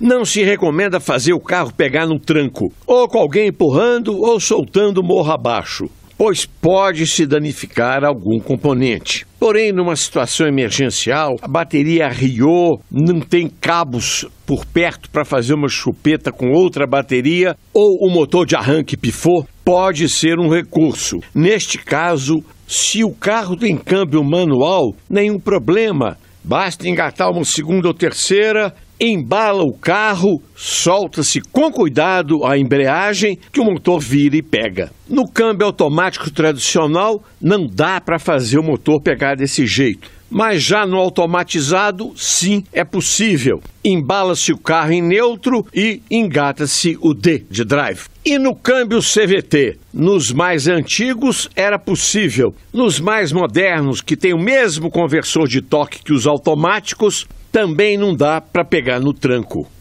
Não se recomenda fazer o carro pegar no tranco, ou com alguém empurrando ou soltando morro abaixo, pois pode se danificar algum componente. Porém, numa situação emergencial, a bateria riou, não tem cabos por perto para fazer uma chupeta com outra bateria ou o motor de arranque pifou, pode ser um recurso. Neste caso, se o carro tem câmbio manual, nenhum problema. Basta engatar uma segunda ou terceira embala o carro, solta-se com cuidado a embreagem que o motor vira e pega. No câmbio automático tradicional, não dá para fazer o motor pegar desse jeito mas já no automatizado, sim, é possível. Embala-se o carro em neutro e engata-se o D de drive. E no câmbio CVT? Nos mais antigos era possível. Nos mais modernos, que tem o mesmo conversor de toque que os automáticos, também não dá para pegar no tranco.